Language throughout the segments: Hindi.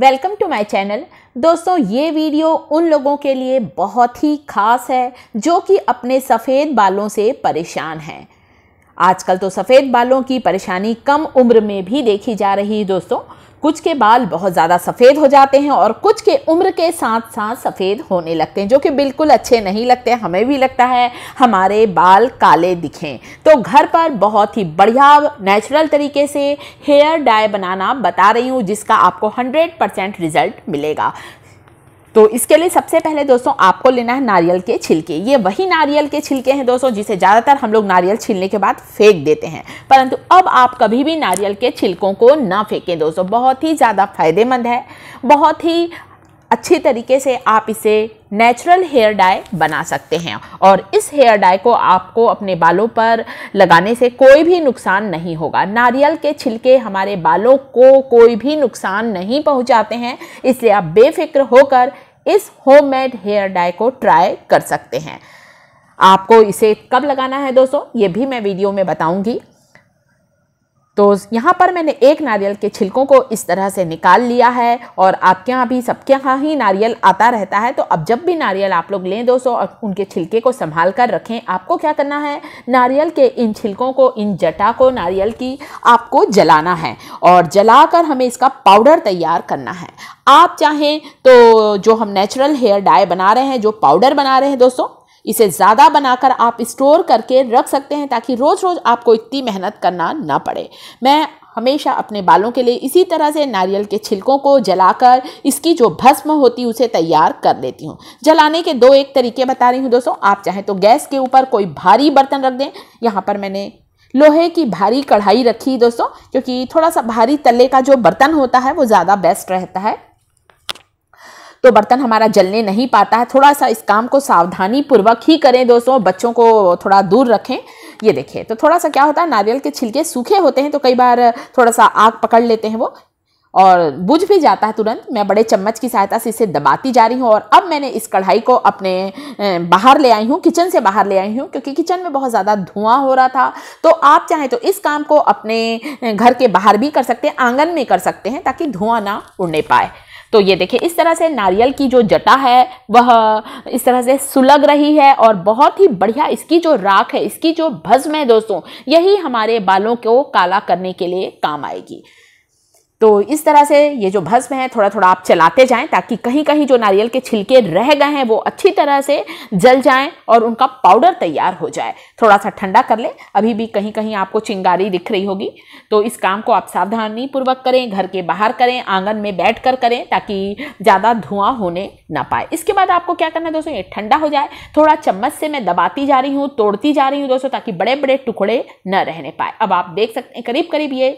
वेलकम टू माय चैनल दोस्तों ये वीडियो उन लोगों के लिए बहुत ही खास है जो कि अपने सफ़ेद बालों से परेशान हैं आजकल तो सफ़ेद बालों की परेशानी कम उम्र में भी देखी जा रही है दोस्तों कुछ के बाल बहुत ज़्यादा सफ़ेद हो जाते हैं और कुछ के उम्र के साथ साथ सफ़ेद होने लगते हैं जो कि बिल्कुल अच्छे नहीं लगते हमें भी लगता है हमारे बाल काले दिखें तो घर पर बहुत ही बढ़िया नेचुरल तरीके से हेयर डाई बनाना बता रही हूँ जिसका आपको 100% रिज़ल्ट मिलेगा तो इसके लिए सबसे पहले दोस्तों आपको लेना है नारियल के छिलके ये वही नारियल के छिलके हैं दोस्तों जिसे ज़्यादातर हम लोग नारियल छिलने के बाद फेंक देते हैं परंतु अब आप कभी भी नारियल के छिलकों को ना फेंकें दोस्तों बहुत ही ज़्यादा फायदेमंद है बहुत ही अच्छी तरीके से आप इसे नेचुरल हेयर डाई बना सकते हैं और इस हेयर डाई को आपको अपने बालों पर लगाने से कोई भी नुकसान नहीं होगा नारियल के छिलके हमारे बालों को कोई भी नुकसान नहीं पहुंचाते हैं इसलिए आप बेफिक्र होकर इस होम मेड हेयर डाई को ट्राई कर सकते हैं आपको इसे कब लगाना है दोस्तों ये भी मैं वीडियो में बताऊंगी तो यहाँ पर मैंने एक नारियल के छिलकों को इस तरह से निकाल लिया है और आपके यहाँ भी सबके यहाँ ही नारियल आता रहता है तो अब जब भी नारियल आप लोग लें दोस्तों और उनके छिलके को संभाल कर रखें आपको क्या करना है नारियल के इन छिलकों को इन जटा को नारियल की आपको जलाना है और जलाकर हमें इसका पाउडर तैयार करना है आप चाहें तो जो हम नेचुरल हेयर डाई बना रहे हैं जो पाउडर बना रहे हैं दोस्तों इसे ज़्यादा बनाकर आप स्टोर करके रख सकते हैं ताकि रोज़ रोज़ आपको इतनी मेहनत करना ना पड़े मैं हमेशा अपने बालों के लिए इसी तरह से नारियल के छिलकों को जलाकर इसकी जो भस्म होती उसे तैयार कर लेती हूँ जलाने के दो एक तरीके बता रही हूँ दोस्तों आप चाहें तो गैस के ऊपर कोई भारी बर्तन रख दें यहाँ पर मैंने लोहे की भारी कढ़ाई रखी दोस्तों क्योंकि थोड़ा सा भारी तले का जो बर्तन होता है वो ज़्यादा बेस्ट रहता है तो बर्तन हमारा जलने नहीं पाता है थोड़ा सा इस काम को सावधानी पूर्वक ही करें दोस्तों बच्चों को थोड़ा दूर रखें ये देखें तो थोड़ा सा क्या होता है नारियल के छिलके सूखे होते हैं तो कई बार थोड़ा सा आग पकड़ लेते हैं वो और बुझ भी जाता है तुरंत मैं बड़े चम्मच की सहायता से इसे दबाती जा रही हूँ और अब मैंने इस कढ़ाई को अपने बाहर ले आई हूँ किचन से बाहर ले आई हूँ क्योंकि किचन में बहुत ज़्यादा धुआं हो रहा था तो आप चाहें तो इस काम को अपने घर के बाहर भी कर सकते हैं आंगन में कर सकते हैं ताकि धुआं ना उड़ने पाए तो ये देखिए इस तरह से नारियल की जो जटा है वह इस तरह से सुलग रही है और बहुत ही बढ़िया इसकी जो राख है इसकी जो भस्म है दोस्तों यही हमारे बालों को काला करने के लिए काम आएगी तो इस तरह से ये जो भस्म है थोड़ा थोड़ा आप चलाते जाएं ताकि कहीं कहीं जो नारियल के छिलके रह गए हैं वो अच्छी तरह से जल जाएं और उनका पाउडर तैयार हो जाए थोड़ा सा ठंडा कर लें अभी भी कहीं कहीं आपको चिंगारी दिख रही होगी तो इस काम को आप सावधानी पूर्वक करें घर के बाहर करें आंगन में बैठ कर करें ताकि ज़्यादा धुआं होने ना पाए इसके बाद आपको क्या करना है दोस्तों ये ठंडा हो जाए थोड़ा चम्मच से मैं दबाती जा रही हूँ तोड़ती जा रही हूँ दोस्तों ताकि बड़े बड़े टुकड़े न रहने पाए अब आप देख सकते हैं करीब करीब ये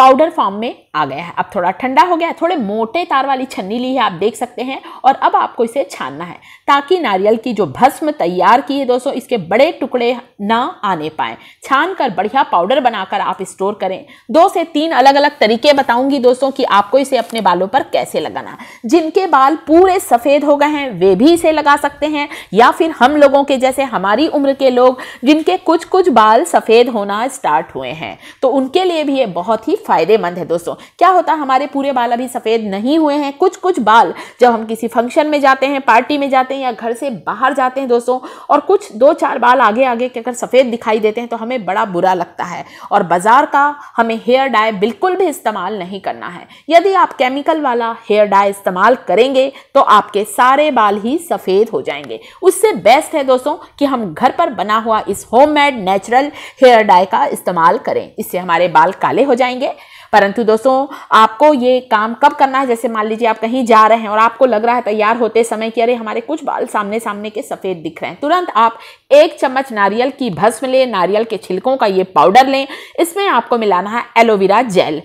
पाउडर फॉर्म में आ गया है अब थोड़ा ठंडा हो गया है थोड़े मोटे तार वाली छन्नी ली है आप देख सकते हैं और अब आपको इसे छानना है ताकि नारियल की जो भस्म तैयार की है दोस्तों इसके बड़े टुकड़े ना आने पाए छान कर बढ़िया पाउडर बनाकर आप स्टोर करें दो से तीन अलग अलग तरीके बताऊंगी दोस्तों कि आपको इसे अपने बालों पर कैसे लगाना जिनके बाल पूरे सफ़ेद हो गए हैं वे भी इसे लगा सकते हैं या फिर हम लोगों के जैसे हमारी उम्र के लोग जिनके कुछ कुछ बाल सफ़ेद होना स्टार्ट हुए हैं तो उनके लिए भी ये बहुत ही फ़ायदेमंद है दोस्तों क्या होता है हमारे पूरे बाल अभी सफ़ेद नहीं हुए हैं कुछ कुछ बाल जब हम किसी फंक्शन में जाते हैं पार्टी में जाते हैं या घर से बाहर जाते हैं दोस्तों और कुछ दो चार बाल आगे आगे के अगर सफ़ेद दिखाई देते हैं तो हमें बड़ा बुरा लगता है और बाज़ार का हमें हेयर डाई बिल्कुल भी इस्तेमाल नहीं करना है यदि आप केमिकल वाला हेयर डाई इस्तेमाल करेंगे तो आपके सारे बाल ही सफ़ेद हो जाएंगे उससे बेस्ट है दोस्तों कि हम घर पर बना हुआ इस होममेड नेचुरल हेयर डाई का इस्तेमाल करें इससे हमारे बाल काले हो जाएंगे परंतु दोस्तों आपको ये काम कब करना है जैसे मान लीजिए आप कहीं जा रहे हैं और आपको लग रहा है तैयार होते समय कि अरे हमारे कुछ बाल सामने सामने के सफ़ेद दिख रहे हैं तुरंत आप एक चम्मच नारियल की भस्म लें नारियल के छिलकों का ये पाउडर लें इसमें आपको मिलाना है एलोवेरा जेल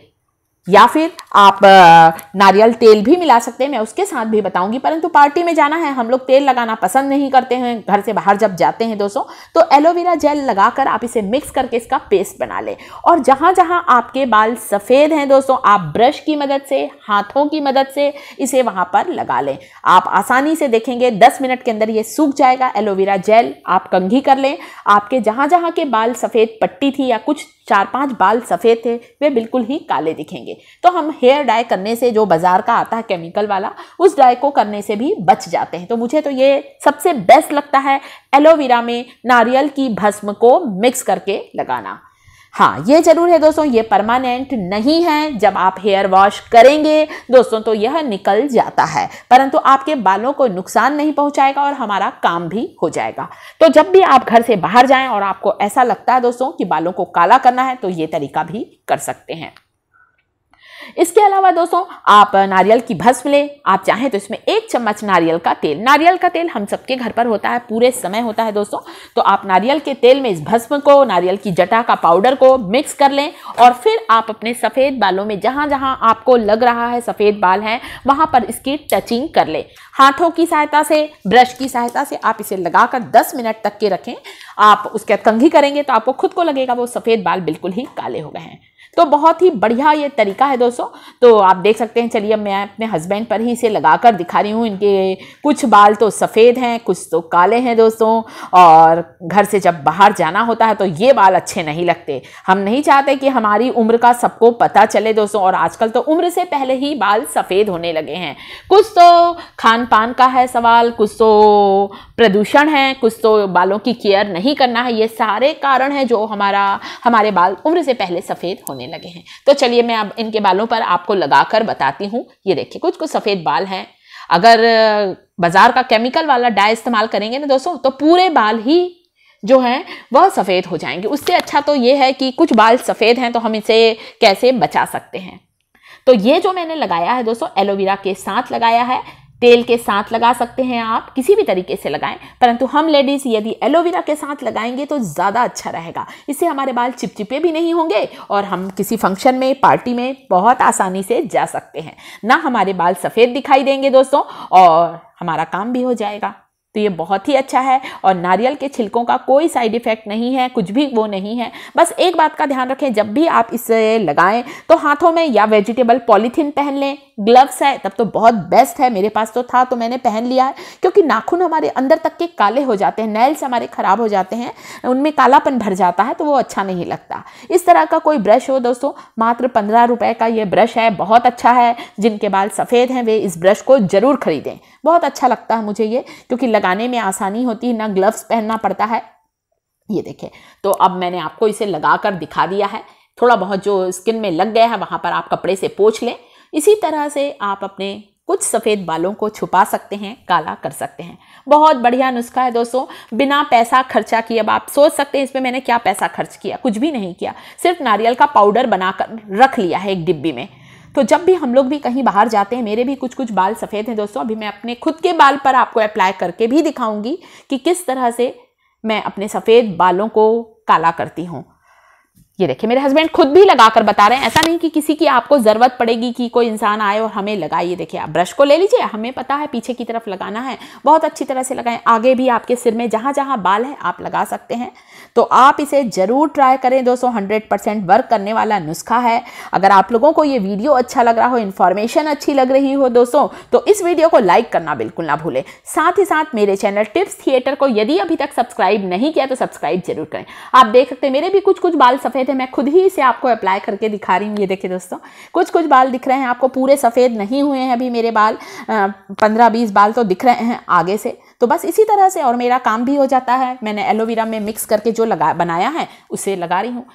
या फिर आप नारियल तेल भी मिला सकते हैं मैं उसके साथ भी बताऊंगी परंतु पार्टी में जाना है हम लोग तेल लगाना पसंद नहीं करते हैं घर से बाहर जब जाते हैं दोस्तों तो एलोवेरा जेल लगाकर आप इसे मिक्स करके इसका पेस्ट बना लें और जहाँ जहाँ आपके बाल सफ़ेद हैं दोस्तों आप ब्रश की मदद से हाथों की मदद से इसे वहाँ पर लगा लें आप आसानी से देखेंगे दस मिनट के अंदर ये सूख जाएगा एलोवेरा जेल आप कंघी कर लें आपके जहाँ जहाँ के बाल सफ़ेद पट्टी थी या कुछ चार पाँच बाल सफ़ेद थे वे बिल्कुल ही काले दिखेंगे चाहिए तो हम हेयर डाई करने से जो बाज़ार का आता है केमिकल वाला उस डाई को करने से भी बच जाते हैं तो मुझे तो ये सबसे बेस्ट लगता है एलोवेरा में नारियल की भस्म को मिक्स करके लगाना हाँ ये ज़रूर है दोस्तों ये परमानेंट नहीं है जब आप हेयर वॉश करेंगे दोस्तों तो यह निकल जाता है परंतु आपके बालों को नुकसान नहीं पहुंचाएगा और हमारा काम भी हो जाएगा तो जब भी आप घर से बाहर जाएं और आपको ऐसा लगता है दोस्तों कि बालों को काला करना है तो ये तरीका भी कर सकते हैं इसके अलावा दोस्तों आप नारियल की भस्म लें आप चाहें तो इसमें एक चम्मच नारियल का तेल नारियल का तेल हम सबके घर पर होता है पूरे समय होता है दोस्तों तो आप नारियल के तेल में इस भस्म को नारियल की जटा का पाउडर को मिक्स कर लें और फिर आप अपने सफ़ेद बालों में जहाँ जहाँ आपको लग रहा है सफ़ेद बाल हैं वहाँ पर इसकी टचिंग कर लें हाथों की सहायता से ब्रश की सहायता से आप इसे लगाकर 10 मिनट तक के रखें आप उसके बाद कंघी करेंगे तो आपको खुद को लगेगा वो सफ़ेद बाल बिल्कुल ही काले हो गए हैं तो बहुत ही बढ़िया ये तरीका है दोस्तों तो आप देख सकते हैं चलिए मैं अपने हस्बैंड पर ही इसे लगा कर दिखा रही हूँ इनके कुछ बाल तो सफ़ेद हैं कुछ तो काले हैं दोस्तों और घर से जब बाहर जाना होता है तो ये बाल अच्छे नहीं लगते हम नहीं चाहते कि हमारी उम्र का सबको पता चले दोस्तों और आजकल तो उम्र से पहले ही बाल सफ़ेद होने लगे हैं कुछ तो खान पान का है सवाल कुछ तो प्रदूषण है कुछ तो बालों की केयर नहीं करना है ये सारे कारण हैं जो हमारा हमारे बाल उम्र से पहले सफ़ेद होने होने लगे हैं तो चलिए मैं अब इनके बालों पर आपको लगाकर बताती हूँ ये देखिए कुछ कुछ सफ़ेद बाल हैं अगर बाज़ार का केमिकल वाला डाय इस्तेमाल करेंगे ना दोस्तों तो पूरे बाल ही जो हैं वह सफ़ेद हो जाएंगे उससे अच्छा तो ये है कि कुछ बाल सफ़ेद हैं तो हम इसे कैसे बचा सकते हैं तो ये जो मैंने लगाया है दोस्तों एलोवेरा के साथ लगाया है तेल के साथ लगा सकते हैं आप किसी भी तरीके से लगाएं परंतु हम लेडीज़ यदि एलोवेरा के साथ लगाएंगे तो ज़्यादा अच्छा रहेगा इससे हमारे बाल चिपचिपे भी नहीं होंगे और हम किसी फंक्शन में पार्टी में बहुत आसानी से जा सकते हैं ना हमारे बाल सफ़ेद दिखाई देंगे दोस्तों और हमारा काम भी हो जाएगा तो ये बहुत ही अच्छा है और नारियल के छिलकों का कोई साइड इफ़ेक्ट नहीं है कुछ भी वो नहीं है बस एक बात का ध्यान रखें जब भी आप इसे लगाएं तो हाथों में या वेजिटेबल पॉलीथीन पहन लें ग्लव्स है तब तो बहुत बेस्ट है मेरे पास तो था तो मैंने पहन लिया है क्योंकि नाखून हमारे अंदर तक के काले हो जाते हैं नेल्स हमारे ख़राब हो जाते हैं उनमें कालापन भर जाता है तो वो अच्छा नहीं लगता इस तरह का कोई ब्रश हो दोस्तों मात्र पंद्रह रुपये का ये ब्रश है बहुत अच्छा है जिनके बाल सफ़ेद हैं वे इस ब्रश को ज़रूर ख़रीदें बहुत अच्छा लगता है मुझे ये क्योंकि लगाने में आसानी होती है ना ग्लव्स पहनना पड़ता है ये देखें तो अब मैंने आपको इसे लगा कर दिखा दिया है थोड़ा बहुत जो स्किन में लग गया है वहाँ पर आप कपड़े से पोछ लें इसी तरह से आप अपने कुछ सफ़ेद बालों को छुपा सकते हैं काला कर सकते हैं बहुत बढ़िया नुस्खा है दोस्तों बिना पैसा खर्चा किए अब आप सोच सकते हैं इसमें मैंने क्या पैसा खर्च किया कुछ भी नहीं किया सिर्फ नारियल का पाउडर बनाकर रख लिया है एक डिब्बी में तो जब भी हम लोग भी कहीं बाहर जाते हैं मेरे भी कुछ कुछ बाल सफ़ेद हैं दोस्तों अभी मैं अपने खुद के बाल पर आपको अप्लाई करके भी दिखाऊंगी कि किस तरह से मैं अपने सफ़ेद बालों को काला करती हूँ ये देखिए मेरे हस्बैंड खुद भी लगाकर बता रहे हैं ऐसा नहीं कि किसी की आपको ज़रूरत पड़ेगी कि कोई इंसान आए और हमें लगाए ये देखिए आप ब्रश को ले लीजिए हमें पता है पीछे की तरफ लगाना है बहुत अच्छी तरह से लगाएं आगे भी आपके सिर में जहाँ जहाँ बाल हैं आप लगा सकते हैं तो आप इसे ज़रूर ट्राई करें दोस्तों हंड्रेड परसेंट वर्क करने वाला नुस्खा है अगर आप लोगों को ये वीडियो अच्छा लग रहा हो इन्फॉर्मेशन अच्छी लग रही हो दोस्तों तो इस वीडियो को लाइक करना बिल्कुल ना भूलें साथ ही साथ मेरे चैनल टिप्स थिएटर को यदि अभी तक सब्सक्राइब नहीं किया तो सब्सक्राइब जरूर करें आप देख सकते हैं मेरे भी कुछ कुछ बाल सफ़ेद थे मैं खुद ही इसे आपको अप्लाई करके दिखा रही हूँ ये देखिए दोस्तों कुछ कुछ बाल दिख रहे हैं आपको पूरे सफ़ेद नहीं हुए हैं अभी मेरे बाल पंद्रह बीस बाल तो दिख रहे हैं आगे से तो बस इसी तरह से और मेरा काम भी हो जाता है मैंने एलोवेरा में मिक्स करके जो लगा बनाया है उसे लगा रही हूँ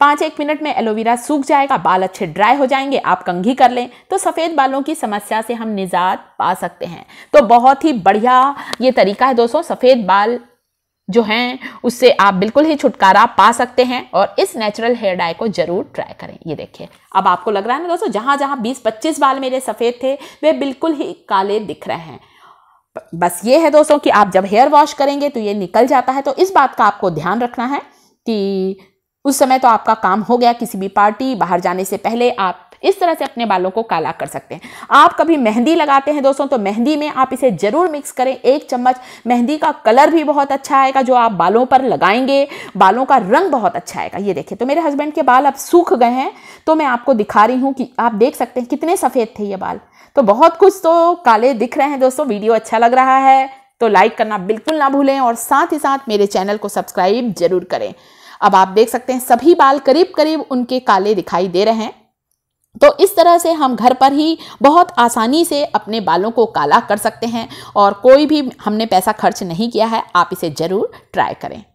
पाँच एक मिनट में एलोवेरा सूख जाएगा बाल अच्छे ड्राई हो जाएंगे आप कंघी कर लें तो सफ़ेद बालों की समस्या से हम निजात पा सकते हैं तो बहुत ही बढ़िया ये तरीका है दोस्तों सफ़ेद बाल जो हैं उससे आप बिल्कुल ही छुटकारा पा सकते हैं और इस नेचुरल हेयर डाई को जरूर ट्राई करें ये देखिए अब आपको लग रहा है ना दोस्तों जहाँ जहाँ 20-25 बाल मेरे सफ़ेद थे वे बिल्कुल ही काले दिख रहे हैं बस ये है दोस्तों कि आप जब हेयर वॉश करेंगे तो ये निकल जाता है तो इस बात का आपको ध्यान रखना है कि उस समय तो आपका काम हो गया किसी भी पार्टी बाहर जाने से पहले आप इस तरह से अपने बालों को काला कर सकते हैं आप कभी मेहंदी लगाते हैं दोस्तों तो मेहंदी में आप इसे ज़रूर मिक्स करें एक चम्मच मेहंदी का कलर भी बहुत अच्छा आएगा जो आप बालों पर लगाएंगे बालों का रंग बहुत अच्छा आएगा ये देखें तो मेरे हस्बैंड के बाल अब सूख गए हैं तो मैं आपको दिखा रही हूँ कि आप देख सकते हैं कितने सफ़ेद थे ये बाल तो बहुत कुछ तो काले दिख रहे हैं दोस्तों वीडियो अच्छा लग रहा है तो लाइक करना बिल्कुल ना भूलें और साथ ही साथ मेरे चैनल को सब्सक्राइब जरूर करें अब आप देख सकते हैं सभी बाल करीब करीब उनके काले दिखाई दे रहे हैं तो इस तरह से हम घर पर ही बहुत आसानी से अपने बालों को काला कर सकते हैं और कोई भी हमने पैसा खर्च नहीं किया है आप इसे ज़रूर ट्राई करें